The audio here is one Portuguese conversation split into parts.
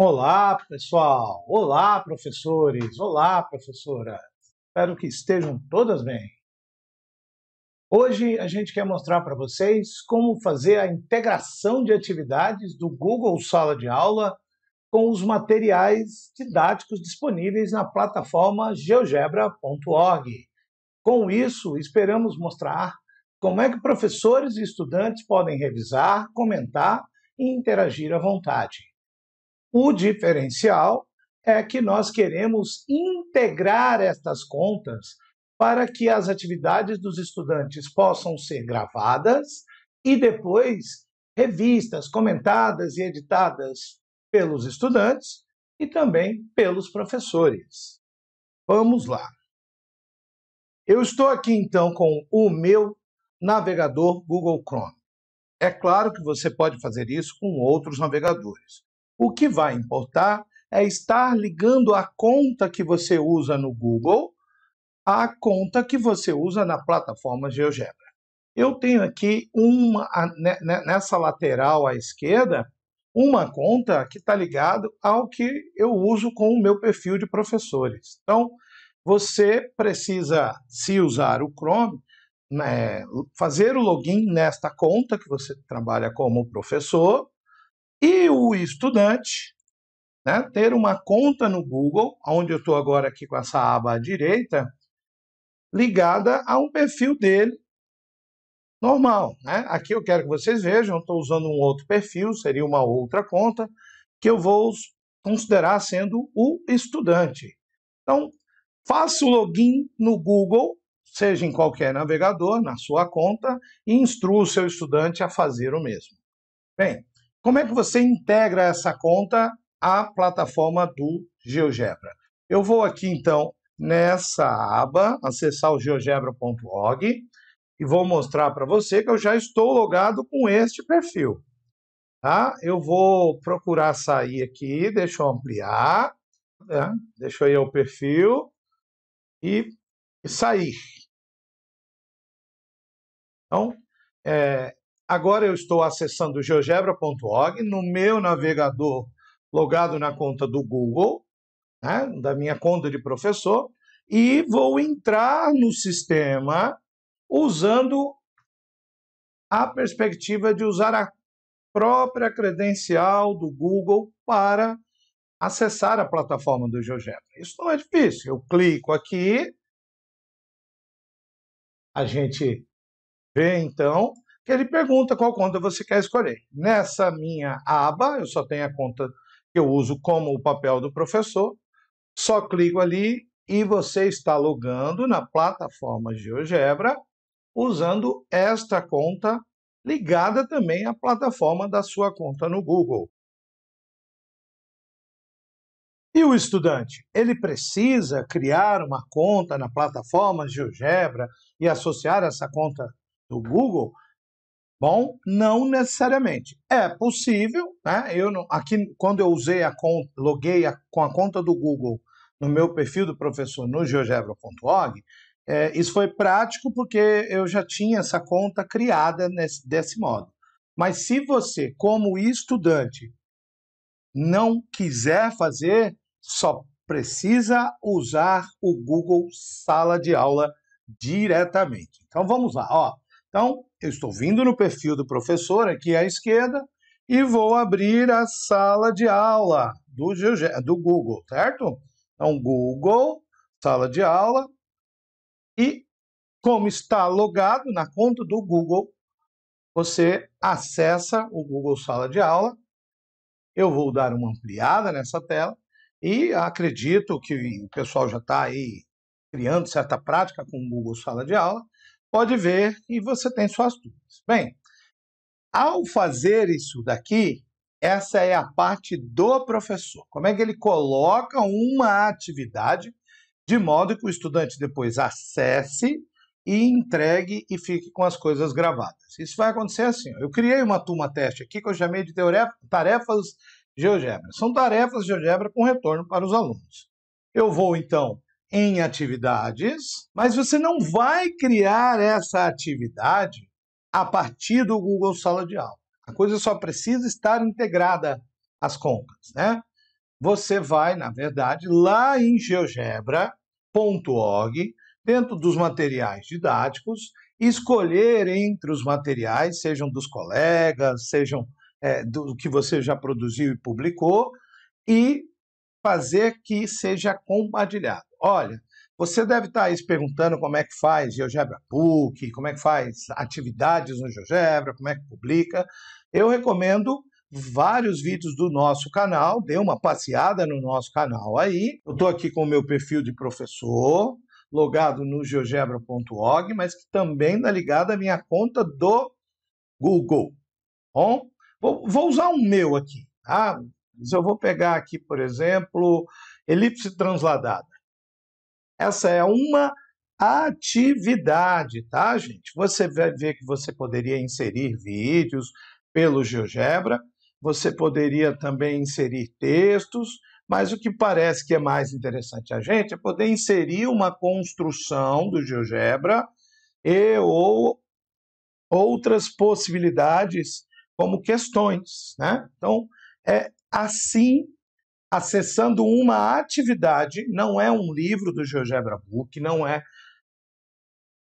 Olá, pessoal! Olá, professores! Olá, professora! Espero que estejam todas bem. Hoje a gente quer mostrar para vocês como fazer a integração de atividades do Google Sala de Aula com os materiais didáticos disponíveis na plataforma geogebra.org. Com isso, esperamos mostrar como é que professores e estudantes podem revisar, comentar e interagir à vontade. O diferencial é que nós queremos integrar estas contas para que as atividades dos estudantes possam ser gravadas e depois revistas, comentadas e editadas pelos estudantes e também pelos professores. Vamos lá. Eu estou aqui então com o meu navegador Google Chrome. É claro que você pode fazer isso com outros navegadores. O que vai importar é estar ligando a conta que você usa no Google à conta que você usa na plataforma GeoGebra. Eu tenho aqui uma né, né, nessa lateral à esquerda uma conta que está ligada ao que eu uso com o meu perfil de professores. Então, você precisa, se usar o Chrome, né, fazer o login nesta conta que você trabalha como professor e o estudante né, ter uma conta no Google, onde eu estou agora aqui com essa aba à direita, ligada a um perfil dele normal. Né? Aqui eu quero que vocês vejam, estou usando um outro perfil, seria uma outra conta, que eu vou considerar sendo o estudante. Então, faça o login no Google, seja em qualquer navegador, na sua conta, e instrua o seu estudante a fazer o mesmo. Bem, como é que você integra essa conta à plataforma do GeoGebra? Eu vou aqui então nessa aba, acessar o geogebra.org e vou mostrar para você que eu já estou logado com este perfil. Tá? Eu vou procurar sair aqui, deixa eu ampliar, né? deixa eu ir ao perfil e, e sair. Então, é, Agora eu estou acessando geogebra.org no meu navegador logado na conta do Google, né, da minha conta de professor, e vou entrar no sistema usando a perspectiva de usar a própria credencial do Google para acessar a plataforma do GeoGebra. Isso não é difícil. Eu clico aqui, a gente vê então que ele pergunta qual conta você quer escolher. Nessa minha aba, eu só tenho a conta que eu uso como o papel do professor, só clico ali e você está logando na plataforma GeoGebra usando esta conta ligada também à plataforma da sua conta no Google. E o estudante? Ele precisa criar uma conta na plataforma GeoGebra e associar essa conta do Google? Bom, não necessariamente. É possível, né? Eu não, aqui quando eu usei a conta, loguei a, com a conta do Google no meu perfil do professor no geogebra.org, é, isso foi prático porque eu já tinha essa conta criada nesse, desse modo. Mas se você, como estudante, não quiser fazer, só precisa usar o Google Sala de Aula diretamente. Então vamos lá, ó. Então, eu estou vindo no perfil do professor aqui à esquerda e vou abrir a sala de aula do, do Google, certo? Então, Google, sala de aula, e como está logado na conta do Google, você acessa o Google Sala de Aula. Eu vou dar uma ampliada nessa tela e acredito que o pessoal já está aí criando certa prática com o Google Sala de Aula pode ver e você tem suas dúvidas. Bem, ao fazer isso daqui, essa é a parte do professor. Como é que ele coloca uma atividade de modo que o estudante depois acesse e entregue e fique com as coisas gravadas. Isso vai acontecer assim. Ó. Eu criei uma turma teste aqui que eu chamei de tarefas GeoGebra. São tarefas GeoGebra com retorno para os alunos. Eu vou, então, em atividades, mas você não vai criar essa atividade a partir do Google Sala de Aula. A coisa só precisa estar integrada às compras, né? Você vai, na verdade, lá em geogebra.org, dentro dos materiais didáticos, escolher entre os materiais, sejam dos colegas, sejam é, do que você já produziu e publicou, e fazer que seja compartilhado. Olha, você deve estar tá aí se perguntando como é que faz GeoGebra Book, como é que faz atividades no GeoGebra, como é que publica. Eu recomendo vários vídeos do nosso canal, dê uma passeada no nosso canal aí. Eu estou aqui com o meu perfil de professor, logado no geogebra.org, mas que também está ligado à minha conta do Google. Bom, vou, usar o meu aqui. Tá? Eu vou pegar aqui, por exemplo, elipse transladada. Essa é uma atividade, tá, gente? Você vai ver que você poderia inserir vídeos pelo GeoGebra, você poderia também inserir textos, mas o que parece que é mais interessante a gente é poder inserir uma construção do GeoGebra e ou outras possibilidades como questões, né? Então, é Assim, acessando uma atividade, não é um livro do GeoGebra Book, não é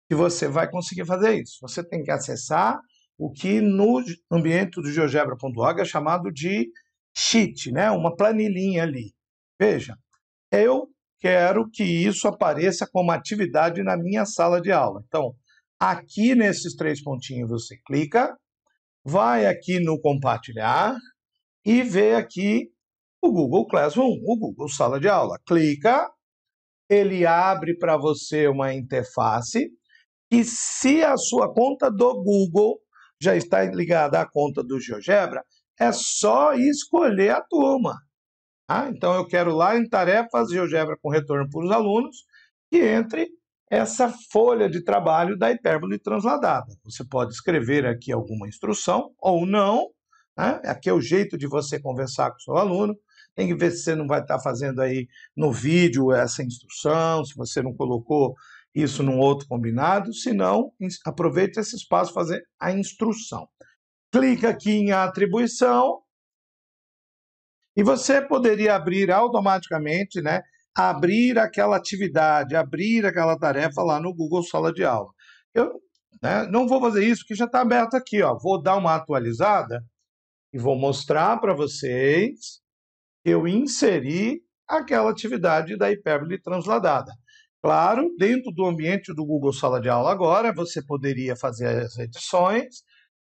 que você vai conseguir fazer isso. Você tem que acessar o que no ambiente do GeoGebra.org é chamado de sheet, né? uma planilhinha ali. Veja, eu quero que isso apareça como atividade na minha sala de aula. Então, aqui nesses três pontinhos você clica, vai aqui no compartilhar, e vê aqui o Google Classroom, o Google Sala de Aula. Clica, ele abre para você uma interface e se a sua conta do Google já está ligada à conta do GeoGebra, é só escolher a turma. Ah, então eu quero lá em tarefas GeoGebra com retorno para os alunos que entre essa folha de trabalho da hipérbole transladada. Você pode escrever aqui alguma instrução ou não, né? Aqui é o jeito de você conversar com o seu aluno. Tem que ver se você não vai estar fazendo aí no vídeo essa instrução, se você não colocou isso num outro combinado. Se não, aproveite esse espaço para fazer a instrução. Clica aqui em atribuição e você poderia abrir automaticamente, né? Abrir aquela atividade, abrir aquela tarefa lá no Google Sala de Aula. Eu né, não vou fazer isso, porque já está aberto aqui. Ó. Vou dar uma atualizada e vou mostrar para vocês que eu inseri aquela atividade da hipérbole transladada. Claro, dentro do ambiente do Google Sala de Aula agora, você poderia fazer as edições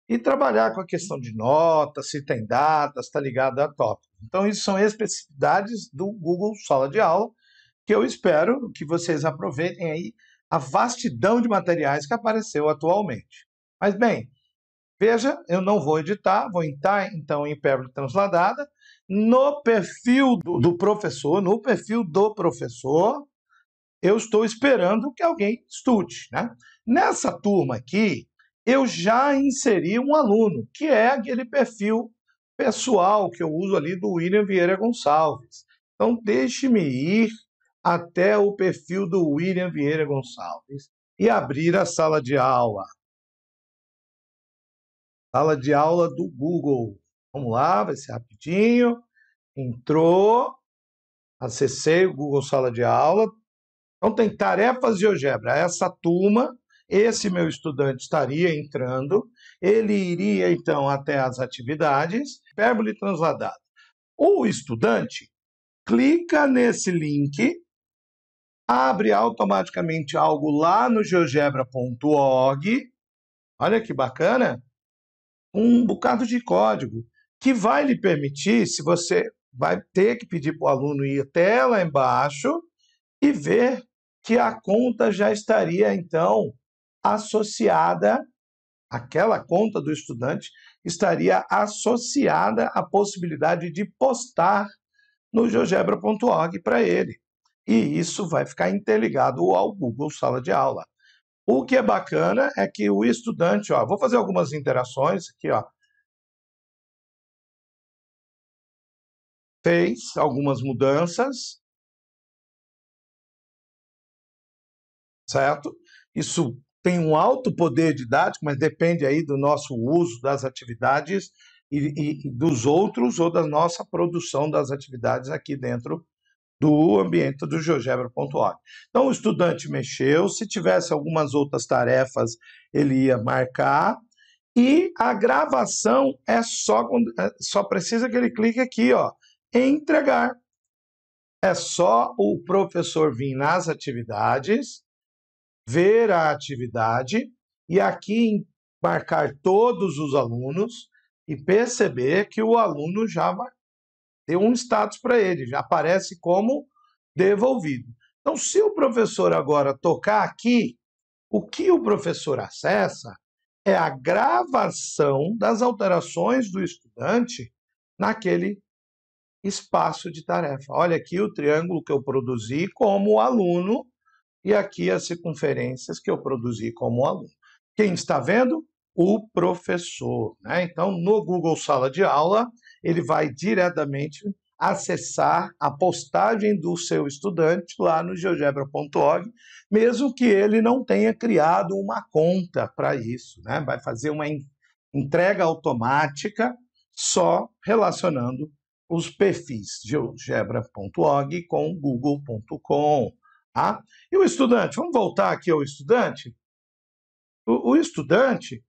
e trabalhar com a questão de notas, se tem datas, está ligado a tópico. Então, isso são especificidades do Google Sala de Aula, que eu espero que vocês aproveitem aí a vastidão de materiais que apareceu atualmente. Mas bem, Veja, eu não vou editar, vou entrar então em hipérbole transladada. No perfil do, do professor, no perfil do professor, eu estou esperando que alguém estude. Né? Nessa turma aqui, eu já inseri um aluno, que é aquele perfil pessoal que eu uso ali do William Vieira Gonçalves. Então, deixe-me ir até o perfil do William Vieira Gonçalves e abrir a sala de aula sala de aula do Google. Vamos lá, vai ser rapidinho. Entrou, acessei o Google Sala de Aula. Então tem tarefas de algebra. Essa turma, esse meu estudante estaria entrando, ele iria então até as atividades, hipérbole transladada. O estudante clica nesse link, abre automaticamente algo lá no geogebra.org. Olha que bacana! um bocado de código que vai lhe permitir, se você vai ter que pedir para o aluno ir até lá embaixo e ver que a conta já estaria então associada, aquela conta do estudante estaria associada à possibilidade de postar no geogebra.org para ele. E isso vai ficar interligado ao Google Sala de Aula. O que é bacana é que o estudante, ó, vou fazer algumas interações aqui, ó. Fez algumas mudanças, certo? Isso tem um alto poder didático, mas depende aí do nosso uso das atividades e, e, dos outros ou da nossa produção das atividades aqui dentro do ambiente do GeoGebra.org. Então, o estudante mexeu, se tivesse algumas outras tarefas, ele ia marcar. E a gravação é só, é, só precisa que ele clique aqui, ó, em entregar. É só o professor vir nas atividades, ver a atividade e aqui marcar todos os alunos e perceber que o aluno já marcou deu um status para ele, já aparece como devolvido. Então, se o professor agora tocar aqui, o que o professor acessa é a gravação das alterações do estudante naquele espaço de tarefa. Olha aqui o triângulo que eu produzi como aluno e aqui as circunferências que eu produzi como aluno. Quem está vendo? O professor. Né? Então, no Google Sala de Aula, ele vai diretamente acessar a postagem do seu estudante lá no geogebra.org, mesmo que ele não tenha criado uma conta para isso. Né? Vai fazer uma entrega automática só relacionando os perfis geogebra.org com google.com. Tá? E o estudante, vamos voltar aqui ao estudante? O, o estudante,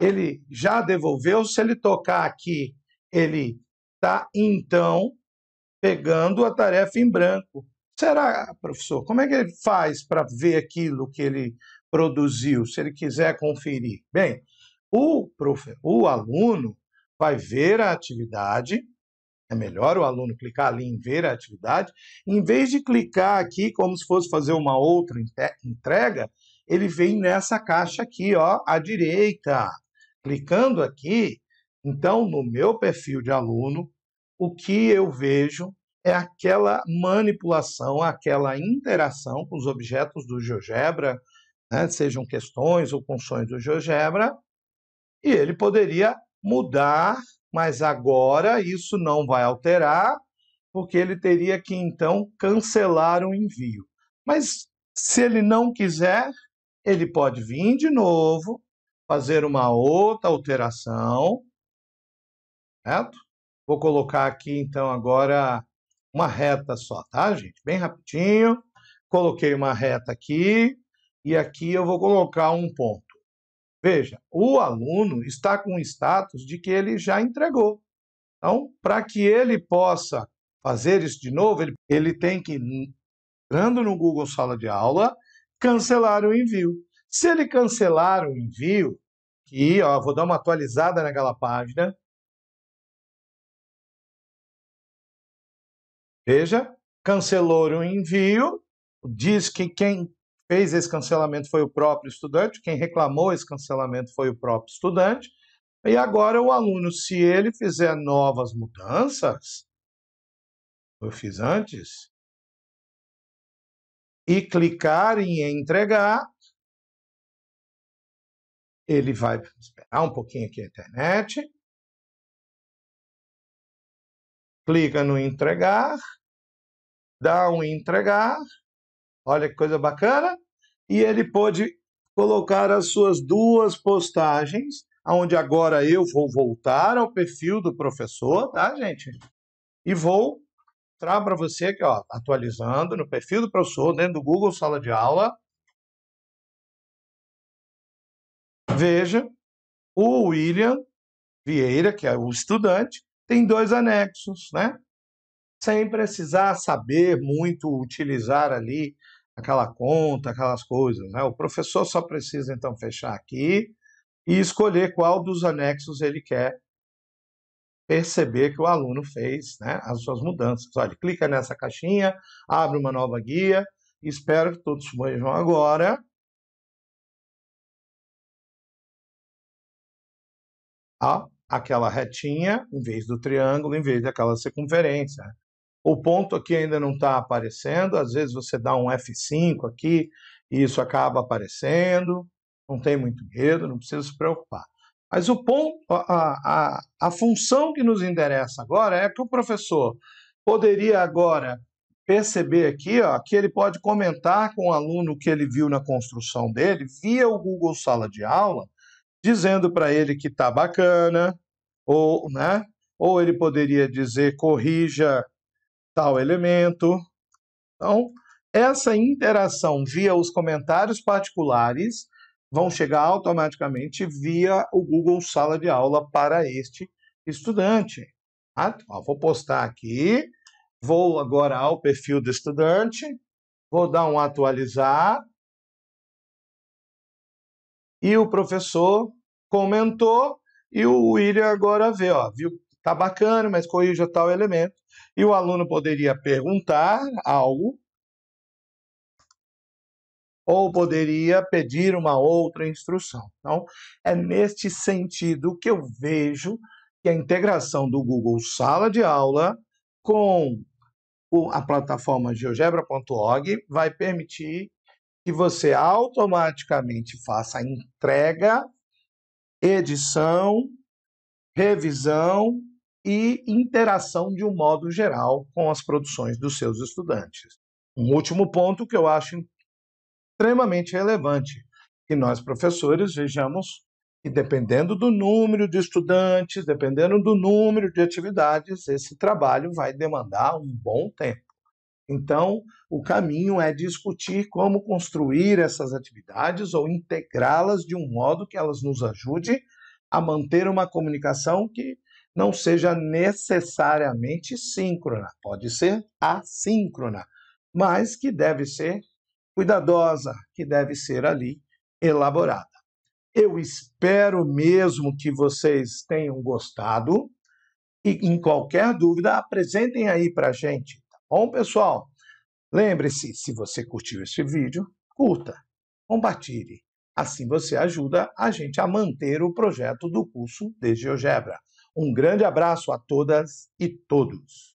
ele já devolveu, se ele tocar aqui ele está, então, pegando a tarefa em branco. Será, professor, como é que ele faz para ver aquilo que ele produziu, se ele quiser conferir? Bem, o, o aluno vai ver a atividade, é melhor o aluno clicar ali em ver a atividade, em vez de clicar aqui como se fosse fazer uma outra entrega, ele vem nessa caixa aqui, ó, à direita. Clicando aqui, então, no meu perfil de aluno, o que eu vejo é aquela manipulação, aquela interação com os objetos do GeoGebra, né, sejam questões ou funções do GeoGebra, e ele poderia mudar, mas agora isso não vai alterar, porque ele teria que então cancelar o envio. Mas se ele não quiser, ele pode vir de novo, fazer uma outra alteração Certo? Vou colocar aqui, então, agora uma reta só, tá, gente? Bem rapidinho. Coloquei uma reta aqui e aqui eu vou colocar um ponto. Veja, o aluno está com o status de que ele já entregou. Então, para que ele possa fazer isso de novo, ele, ele tem que, entrando no Google Sala de Aula, cancelar o envio. Se ele cancelar o envio, e, ó, vou dar uma atualizada naquela página, Veja, cancelou o envio, diz que quem fez esse cancelamento foi o próprio estudante, quem reclamou esse cancelamento foi o próprio estudante. E agora o aluno, se ele fizer novas mudanças, eu fiz antes, e clicar em entregar, ele vai esperar um pouquinho aqui a internet, clica no entregar, dá um entregar, olha que coisa bacana, e ele pode colocar as suas duas postagens, onde agora eu vou voltar ao perfil do professor, tá, gente? E vou mostrar para você aqui, ó, atualizando no perfil do professor, dentro do Google Sala de Aula. Veja, o William Vieira, que é o estudante, tem dois anexos, né? Sem precisar saber muito utilizar ali aquela conta, aquelas coisas, né? O professor só precisa então fechar aqui e escolher qual dos anexos ele quer perceber que o aluno fez né, as suas mudanças. Olha, clica nessa caixinha, abre uma nova guia. Espero que todos vejam agora. Ah, aquela retinha em vez do triângulo, em vez daquela circunferência. O ponto aqui ainda não está aparecendo, às vezes você dá um F5 aqui e isso acaba aparecendo, não tem muito medo, não precisa se preocupar. Mas o ponto, a, a, a função que nos interessa agora é que o professor poderia agora perceber aqui ó, que ele pode comentar com o aluno o que ele viu na construção dele via o Google Sala de Aula dizendo para ele que tá bacana, ou, né? Ou ele poderia dizer corrija tal elemento. Então, essa interação via os comentários particulares vão chegar automaticamente via o Google Sala de Aula para este estudante. Ah, vou postar aqui, vou agora ao perfil do estudante, vou dar um atualizar, e o professor comentou e o William agora vê, ó, viu? Tá bacana, mas corrija tal elemento. E o aluno poderia perguntar algo ou poderia pedir uma outra instrução. Então, é neste sentido que eu vejo que a integração do Google Sala de Aula com a plataforma GeoGebra.org vai permitir que você automaticamente faça a entrega, edição, revisão e interação de um modo geral com as produções dos seus estudantes. Um último ponto que eu acho extremamente relevante, que nós professores vejamos que dependendo do número de estudantes, dependendo do número de atividades, esse trabalho vai demandar um bom tempo. Então, o caminho é discutir como construir essas atividades ou integrá-las de um modo que elas nos ajude a manter uma comunicação que não seja necessariamente síncrona, pode ser assíncrona, mas que deve ser cuidadosa, que deve ser ali elaborada. Eu espero mesmo que vocês tenham gostado e, em qualquer dúvida, apresentem aí para a gente Bom, pessoal, lembre-se, se você curtiu esse vídeo, curta, compartilhe. Assim você ajuda a gente a manter o projeto do curso de GeoGebra. Um grande abraço a todas e todos.